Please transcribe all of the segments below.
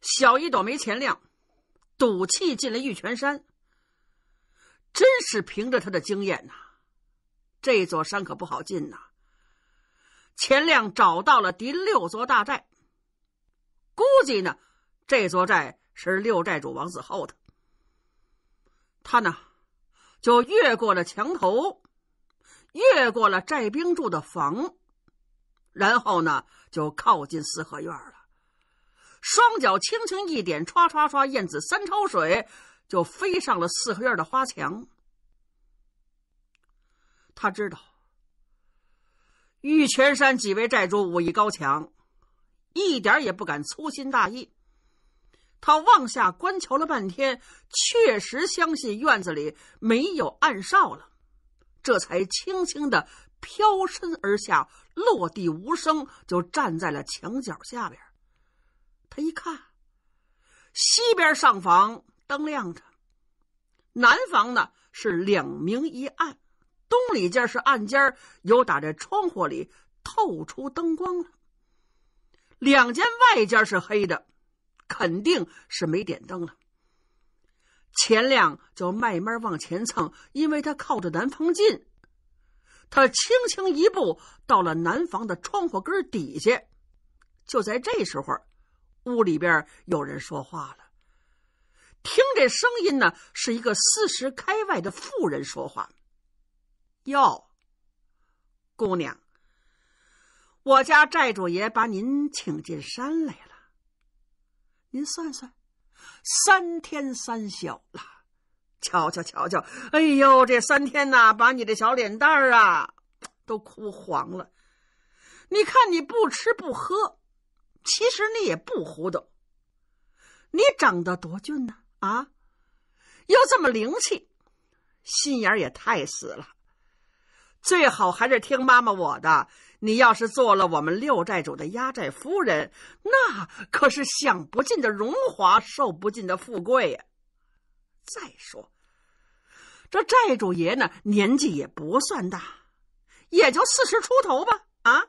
小一朵没钱亮，赌气进了玉泉山。真是凭着他的经验呐，这座山可不好进呐。钱亮找到了第六座大寨，估计呢，这座寨是六寨主王子后的。他呢，就越过了墙头，越过了寨兵住的房，然后呢，就靠近四合院了。双脚轻轻一点，唰唰唰，燕子三抄水就飞上了四合院的花墙。他知道玉泉山几位寨主武艺高强，一点也不敢粗心大意。他往下观瞧了半天，确实相信院子里没有暗哨了，这才轻轻的飘身而下，落地无声，就站在了墙角下边。他一看，西边上房灯亮着，南房呢是两明一暗，东里间是暗间，有打着窗户里透出灯光了。两间外间是黑的，肯定是没点灯了。钱亮就慢慢往前蹭，因为他靠着南方近，他轻轻一步到了南房的窗户根底下，就在这时候。屋里边有人说话了，听这声音呢，是一个四十开外的妇人说话。哟，姑娘，我家寨主爷把您请进山来了。您算算，三天三小了，瞧瞧瞧瞧，哎呦，这三天呐，把你的小脸蛋儿啊都哭黄了。你看你不吃不喝。其实你也不糊涂，你长得多俊呢，啊，又这么灵气，心眼也太死了。最好还是听妈妈我的。你要是做了我们六寨主的压寨夫人，那可是享不尽的荣华，受不尽的富贵呀。再说，这寨主爷呢，年纪也不算大，也就四十出头吧，啊。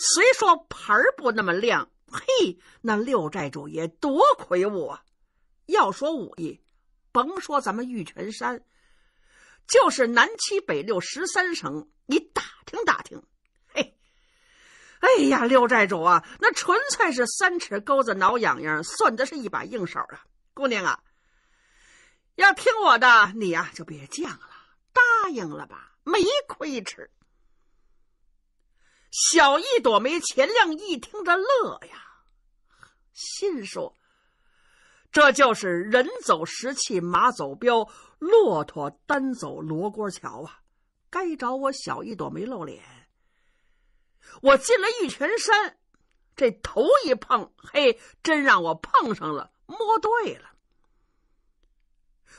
虽说牌儿不那么亮，嘿，那六寨主也多魁梧啊！要说武艺，甭说咱们玉泉山，就是南七北六十三省，你打听打听，嘿，哎呀，六寨主啊，那纯粹是三尺钩子挠痒痒，算的是一把硬手啊！姑娘啊，要听我的，你呀就别犟了，答应了吧，没亏吃。小一朵梅钱亮一听着乐呀，心说：“这就是人走石器，马走镖，骆驼单走罗锅桥啊！该找我小一朵梅露脸。我进了玉泉山，这头一碰，嘿，真让我碰上了，摸对了。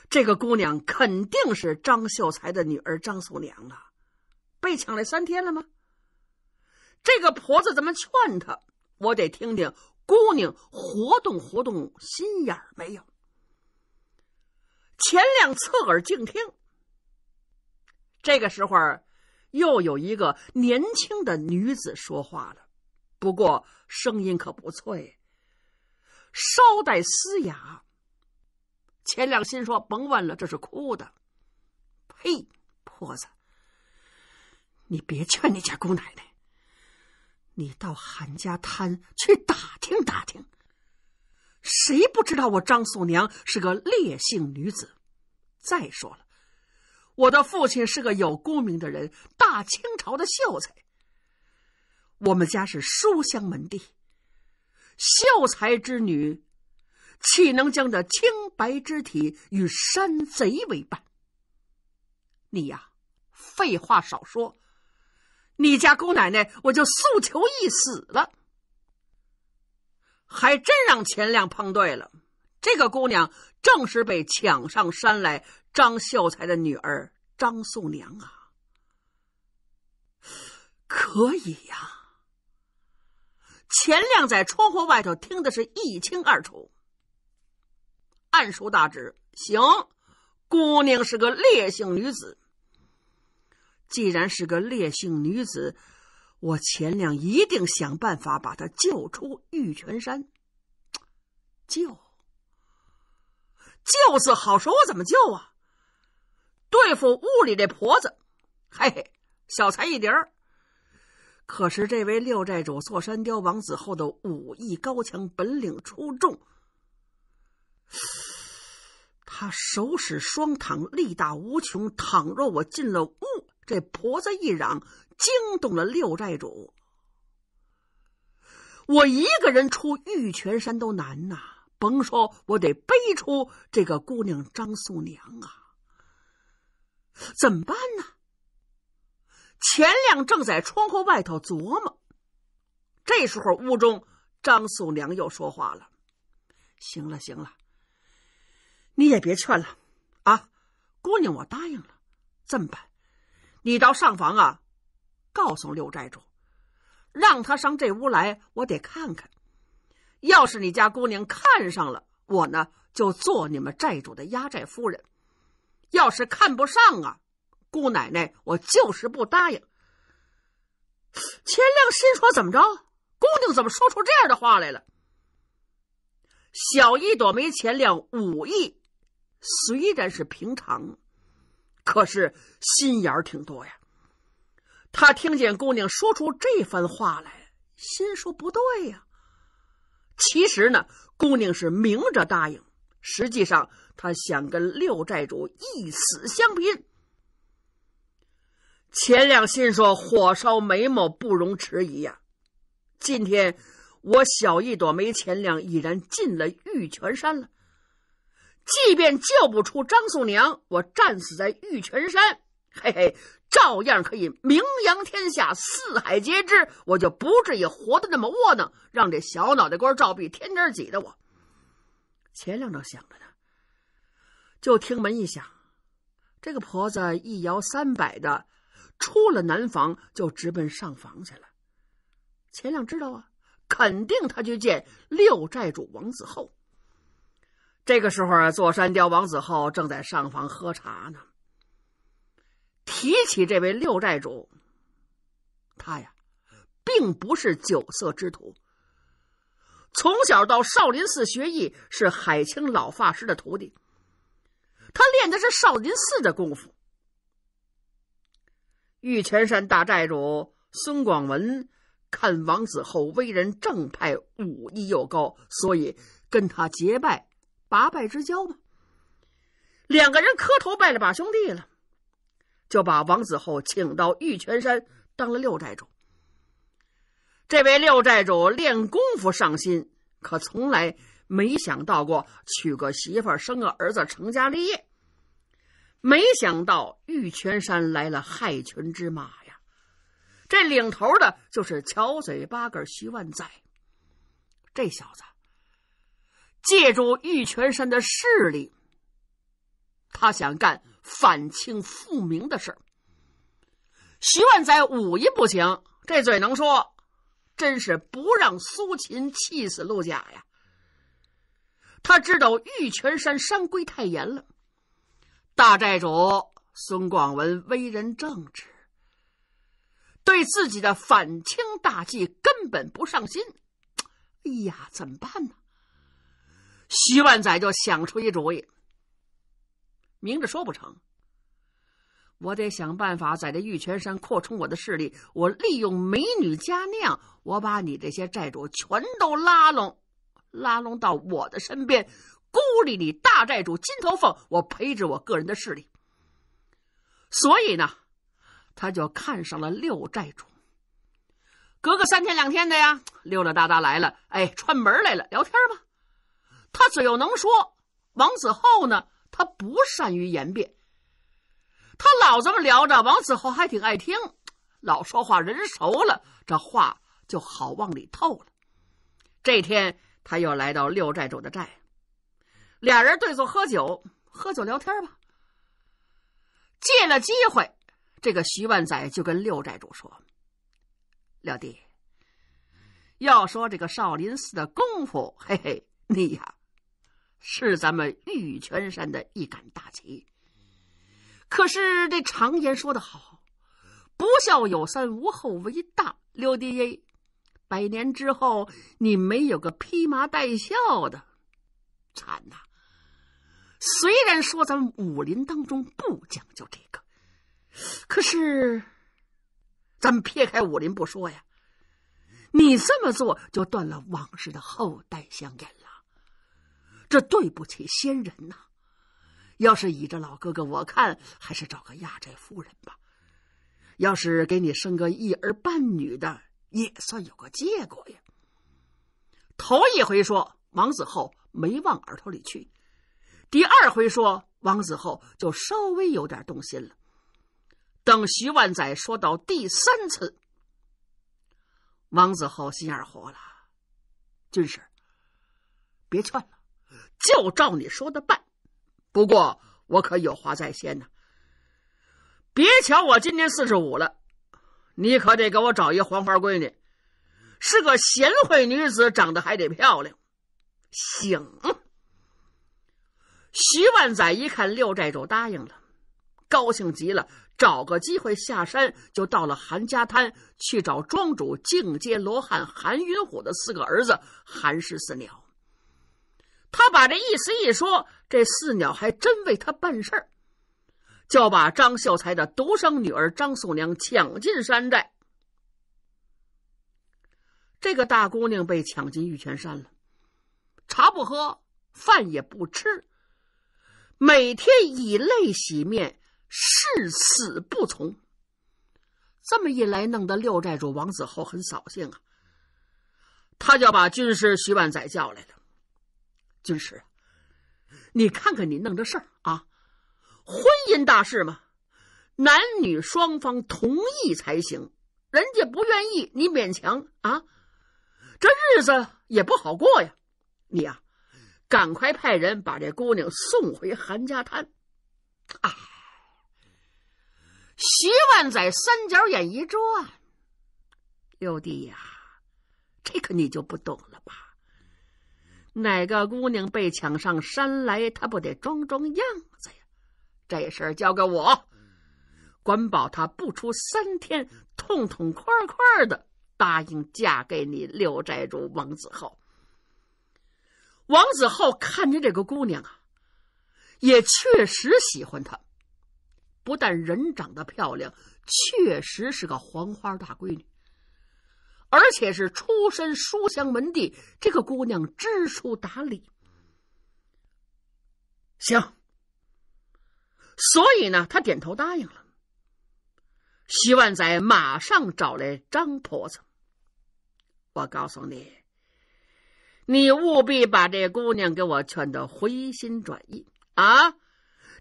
这个姑娘肯定是张秀才的女儿张素娘了，被抢来三天了吗？”这个婆子怎么劝她？我得听听姑娘活动活动心眼没有。钱亮侧耳静听。这个时候，又有一个年轻的女子说话了，不过声音可不脆，稍带嘶哑。钱亮心说：“甭问了，这是哭的。”呸，婆子，你别劝你家姑奶奶。你到韩家滩去打听打听，谁不知道我张素娘是个烈性女子？再说了，我的父亲是个有功名的人，大清朝的秀才。我们家是书香门第，秀才之女岂能将这清白之体与山贼为伴？你呀，废话少说。你家姑奶奶，我就诉求一死了。还真让钱亮碰对了，这个姑娘正是被抢上山来张秀才的女儿张素娘啊！可以呀，钱亮在窗户外头听的是一清二楚，暗熟大指，行，姑娘是个烈性女子。既然是个烈性女子，我钱亮一定想办法把她救出玉泉山。救，救是好说，我怎么救啊？对付屋里这婆子，嘿嘿，小菜一碟儿。可是这位六寨主坐山雕王子后的武艺高强，本领出众。他手使双躺，力大无穷。倘若我进了屋，这婆子一嚷，惊动了六寨主。我一个人出玉泉山都难呐，甭说我得背出这个姑娘张素娘啊！怎么办呢？钱亮正在窗户外头琢磨。这时候，屋中张素娘又说话了：“行了，行了，你也别劝了啊，姑娘，我答应了。这么办？”你到上房啊，告诉六寨主，让他上这屋来，我得看看。要是你家姑娘看上了我呢，就做你们寨主的压寨夫人；要是看不上啊，姑奶奶我就是不答应。钱亮心说：怎么着，姑娘怎么说出这样的话来了？小一朵没钱亮武艺，虽然是平常。可是心眼儿挺多呀，他听见姑娘说出这番话来，心说不对呀。其实呢，姑娘是明着答应，实际上他想跟六寨主一死相拼。钱亮心说：“火烧眉毛，不容迟疑呀！今天我小一朵没钱亮已然进了玉泉山了。”即便救不出张素娘，我战死在玉泉山，嘿嘿，照样可以名扬天下，四海皆知。我就不至于活得那么窝囊，让这小脑袋瓜照壁天天挤的我。钱亮正想着呢，就听门一响，这个婆子一摇三摆的出了南房，就直奔上房去了。钱亮知道啊，肯定他去见六寨主王子厚。这个时候，啊，坐山雕王子后正在上房喝茶呢。提起这位六寨主，他呀，并不是酒色之徒。从小到少林寺学艺，是海清老法师的徒弟，他练的是少林寺的功夫。玉泉山大寨主孙广文看王子厚为人正派，武艺又高，所以跟他结拜。八拜之交嘛，两个人磕头拜了把兄弟了，就把王子厚请到玉泉山当了六寨主。这位六寨主练功夫上心，可从来没想到过娶个媳妇儿、生个儿子、成家立业。没想到玉泉山来了害群之马呀！这领头的就是巧嘴八哥徐万载，这小子。借助玉泉山的势力，他想干反清复明的事儿。徐万载武艺不行，这嘴能说，真是不让苏秦气死陆贾呀。他知道玉泉山山规太严了，大寨主孙广文为人正直，对自己的反清大计根本不上心。哎呀，怎么办呢？徐万载就想出一主意，明着说不成，我得想办法在这玉泉山扩充我的势力。我利用美女佳酿，我把你这些债主全都拉拢，拉拢到我的身边，孤立你大寨主金头凤。我培植我个人的势力。所以呢，他就看上了六寨主。隔个三天两天的呀，溜溜达达来了，哎，串门来了，聊天吧。他嘴又能说，王子厚呢？他不善于言辩，他老这么聊着，王子厚还挺爱听。老说话人熟了，这话就好往里透了。这天，他又来到六寨主的寨，俩人对坐喝酒，喝酒聊天吧。借了机会，这个徐万载就跟六寨主说：“六弟，要说这个少林寺的功夫，嘿嘿，你呀。”是咱们玉泉山的一杆大旗。可是这常言说得好：“不孝有三，无后为大。”六弟爷，百年之后你没有个披麻戴孝的，惨呐！虽然说咱们武林当中不讲究这个，可是咱们撇开武林不说呀，你这么做就断了往事的后代香烟了。这对不起先人呐！要是倚着老哥哥我看，还是找个压寨夫人吧。要是给你生个一儿半女的，也算有个结果呀。头一回说王子厚没往耳朵里去，第二回说王子厚就稍微有点动心了。等徐万载说到第三次，王子厚心眼活了，军师，别劝了。就照你说的办，不过我可有话在先呢。别瞧我今年四十五了，你可得给我找一黄花闺女，是个贤惠女子，长得还得漂亮。行。徐万载一看六寨主答应了，高兴极了，找个机会下山，就到了韩家滩去找庄主净阶罗汉韩云虎的四个儿子韩氏四鸟。他把这意思一说，这四鸟还真为他办事儿，就把张秀才的独生女儿张素娘抢进山寨。这个大姑娘被抢进玉泉山了，茶不喝，饭也不吃，每天以泪洗面，誓死不从。这么一来，弄得六寨主王子厚很扫兴啊。他就把军师徐万载叫来了。军师，你看看你弄这事儿啊！婚姻大事嘛，男女双方同意才行。人家不愿意，你勉强啊，这日子也不好过呀。你呀，赶快派人把这姑娘送回韩家滩。啊，徐万载三角眼一转，六弟呀，这个你就不懂了吧？哪个姑娘被抢上山来，她不得装装样子呀？这事儿交给我，管保她不出三天，痛痛快快的答应嫁给你六寨主王子浩。王子浩看见这个姑娘啊，也确实喜欢她，不但人长得漂亮，确实是个黄花大闺女。而且是出身书香门第，这个姑娘知书达理，行。所以呢，他点头答应了。徐万载马上找来张婆子。我告诉你，你务必把这姑娘给我劝得回心转意啊！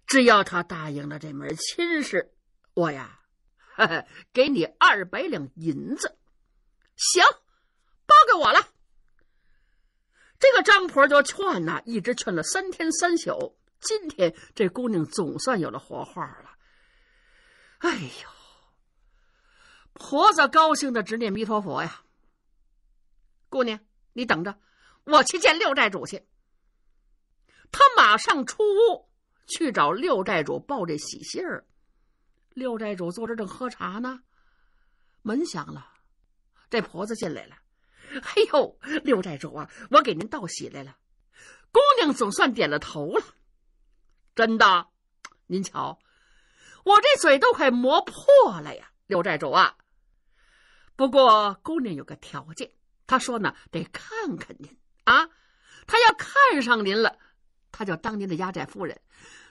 只要她答应了这门亲事，我呀，给你二百两银子。行，包给我了。这个张婆就劝呐，一直劝了三天三宿。今天这姑娘总算有了活话了。哎呦，婆子高兴的直念弥陀佛呀！姑娘，你等着，我去见六寨主去。他马上出屋去找六寨主报这喜信儿。六寨主坐这正喝茶呢，门响了。这婆子进来了，哎呦，六寨主啊，我给您道喜来了，姑娘总算点了头了，真的，您瞧，我这嘴都快磨破了呀，六寨主啊。不过姑娘有个条件，她说呢，得看看您啊，她要看上您了，她就当您的压寨夫人，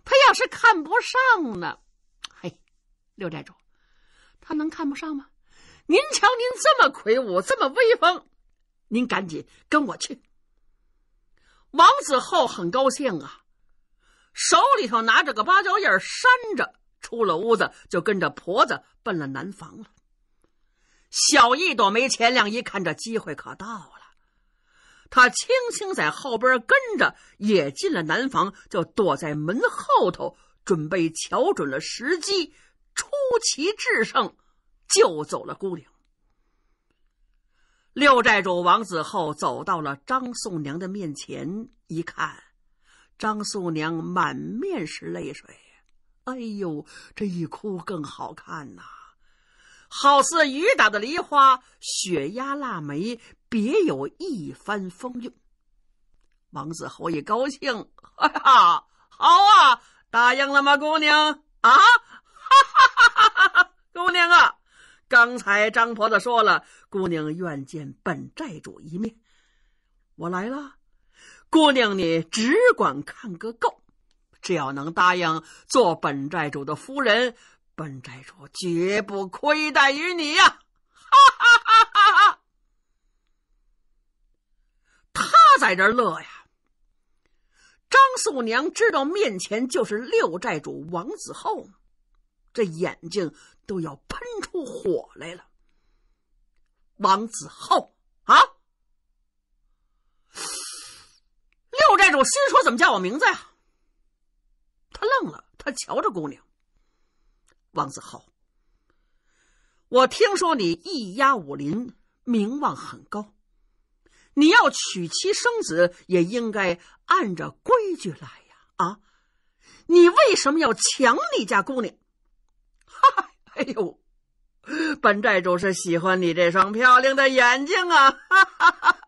她要是看不上呢，嘿，六寨主，她能看不上吗？您瞧，您这么魁梧，这么威风，您赶紧跟我去。王子厚很高兴啊，手里头拿着个芭蕉叶扇着，出了屋子就跟着婆子奔了南房了。小一朵没钱亮一看这机会可到了，他轻轻在后边跟着，也进了南房，就躲在门后头，准备瞧准了时机出奇制胜。救走了姑娘。六寨主王子厚走到了张素娘的面前，一看，张素娘满面是泪水。哎呦，这一哭更好看呐，好似雨打的梨花，雪压腊梅，别有一番风韵。王子侯一高兴，哈哈，好啊，答应了吗，姑娘啊？哈哈哈哈哈哈，姑娘啊！刚才张婆子说了，姑娘愿见本寨主一面。我来了，姑娘你只管看个够，只要能答应做本寨主的夫人，本寨主绝不亏待于你呀！哈哈哈哈！他在这乐呀。张素娘知道面前就是六寨主王子厚，这眼睛。都要喷出火来了！王子浩啊，六寨主心说：“怎么叫我名字呀？”他愣了，他瞧着姑娘。王子浩，我听说你一压武林，名望很高，你要娶妻生子，也应该按着规矩来呀！啊，你为什么要抢你家姑娘？哈哈。哎呦，本寨主是喜欢你这双漂亮的眼睛啊！哈哈哈。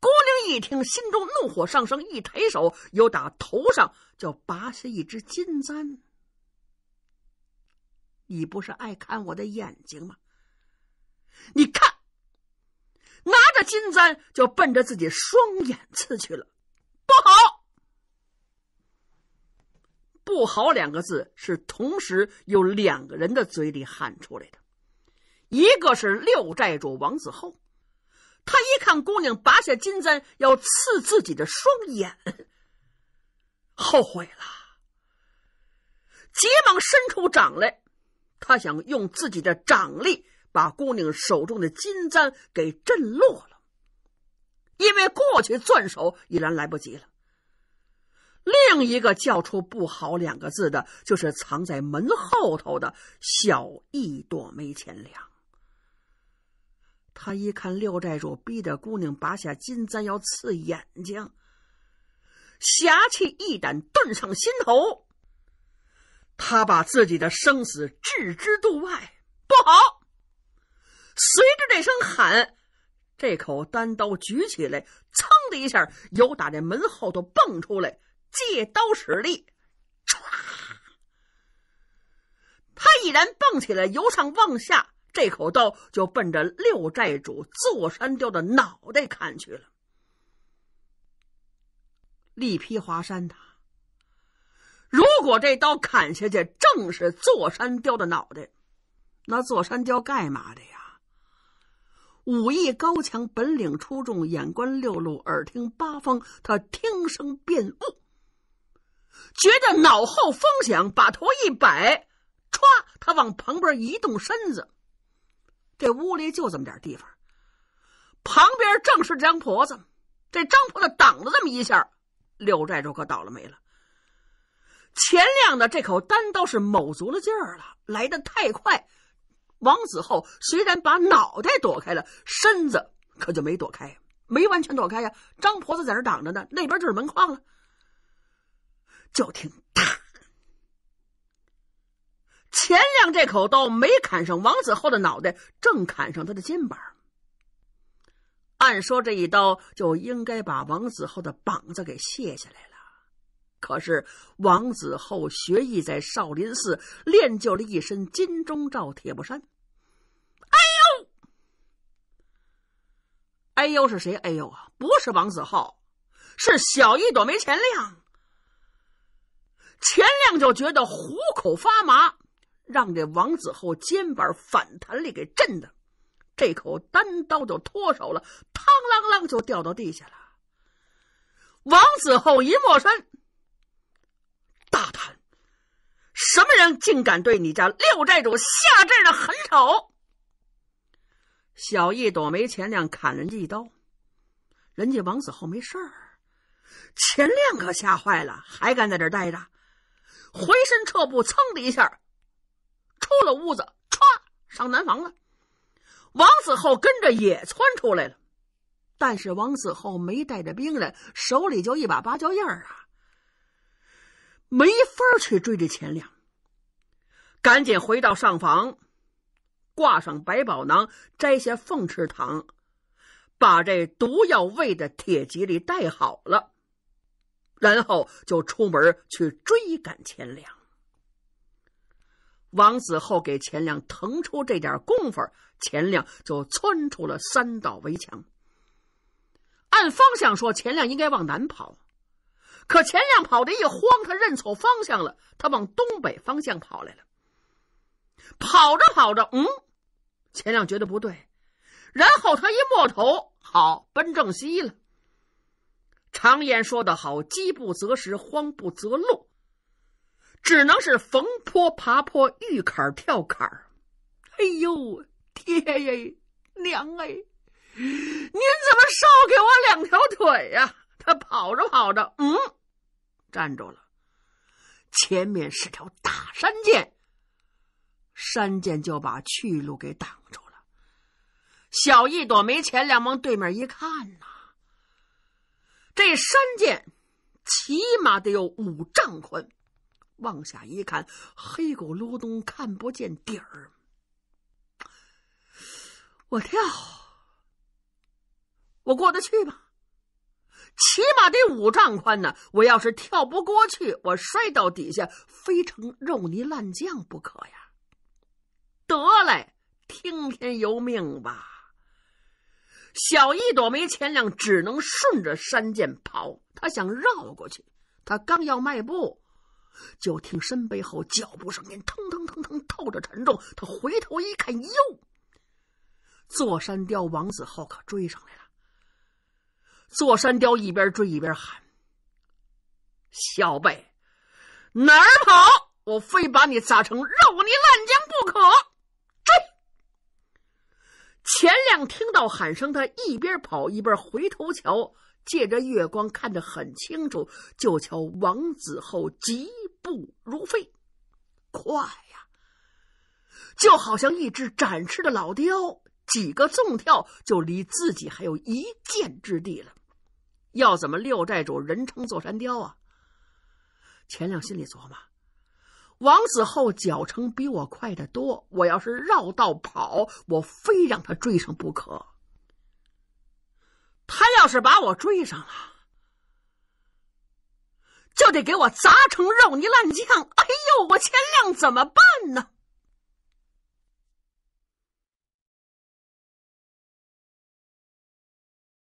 姑娘一听，心中怒火上升，一抬手，有打头上就拔下一只金簪。你不是爱看我的眼睛吗？你看，拿着金簪就奔着自己双眼刺去了。不好！两个字是同时有两个人的嘴里喊出来的，一个是六寨主王子厚，他一看姑娘拔下金簪要刺自己的双眼，后悔了，急忙伸出掌来，他想用自己的掌力把姑娘手中的金簪给震落了，因为过去攥手已然来不及了。另一个叫出“不好”两个字的，就是藏在门后头的小一朵梅钱粮。他一看六寨主逼着姑娘拔下金簪要刺眼睛，侠气一胆顿上心头。他把自己的生死置之度外。不好！随着这声喊，这口单刀举起来，噌的一下，由打这门后头蹦出来。借刀使力，唰！他已然蹦起来，由上往下，这口刀就奔着六寨主坐山雕的脑袋砍去了。力劈华山，他如果这刀砍下去，正是坐山雕的脑袋，那坐山雕干嘛的呀？武艺高强，本领出众，眼观六路，耳听八方，他听声辨物。觉得脑后风响，把头一摆，歘，他往旁边一动身子。这屋里就这么点地方，旁边正是张婆子。这张婆子挡了这么一下，柳寨主可倒了霉了。钱亮的这口单刀是卯足了劲儿了，来得太快。王子厚虽然把脑袋躲开了，身子可就没躲开，没完全躲开呀。张婆子在这挡着呢，那边就是门框了。就听“啪”，钱亮这口刀没砍上王子后的脑袋，正砍上他的肩膀。按说这一刀就应该把王子后的膀子给卸下来了，可是王子后学艺在少林寺练就了一身金钟罩铁布衫。哎呦，哎呦是谁？哎呦啊，不是王子浩，是小一朵没钱亮。钱亮就觉得虎口发麻，让这王子厚肩膀反弹力给震的，这口单刀就脱手了，嘡啷啷就掉到地下了。王子厚一陌身，大胆，什么人竟敢对你家六寨主下这样的狠手？小一朵没钱亮砍人家一刀，人家王子厚没事儿，钱亮可吓坏了，还敢在这儿待着？回身撤步，噌的一下，出了屋子，唰上南房了。王子厚跟着也窜出来了，但是王子厚没带着兵来，手里就一把芭蕉叶儿啊，没法去追这钱粮。赶紧回到上房，挂上百宝囊，摘下凤翅糖，把这毒药喂的铁蒺藜带好了。然后就出门去追赶钱粮。王子厚给钱亮腾出这点功夫，钱亮就窜出了三道围墙。按方向说，钱亮应该往南跑，可钱亮跑的一慌，他认错方向了，他往东北方向跑来了。跑着跑着，嗯，钱亮觉得不对，然后他一摸头，好，奔正西了。常言说得好，饥不择食，慌不择路，只能是逢坡爬坡，遇坎儿跳坎儿。哎呦，爹呀，娘哎，您怎么少给我两条腿呀？他跑着跑着，嗯，站住了，前面是条大山涧，山涧就把去路给挡住了。小一朵没前两，往对面一看呐。这山涧起码得有五丈宽，往下一看，黑咕隆咚，看不见底儿。我跳，我过得去吗？起码得五丈宽呢。我要是跳不过去，我摔到底下，非成肉泥烂酱不可呀！得嘞，听天由命吧。小一朵没钱粮，只能顺着山涧跑。他想绕过去，他刚要迈步，就听身背后脚步声音，腾腾腾腾，透着沉重。他回头一看，哟，坐山雕王子浩可追上来了。坐山雕一边追一边喊：“小贝，哪儿跑？我非把你砸成肉泥烂浆不可！”钱亮听到喊声，他一边跑一边回头瞧，借着月光看得很清楚，就瞧王子厚疾步如飞，快呀，就好像一只展翅的老雕，几个纵跳就离自己还有一箭之地了。要怎么六寨主人称座山雕啊？钱亮心里琢磨。王子厚脚程比我快得多，我要是绕道跑，我非让他追上不可。他要是把我追上了，就得给我砸成肉泥烂酱。哎呦，我钱亮怎么办呢？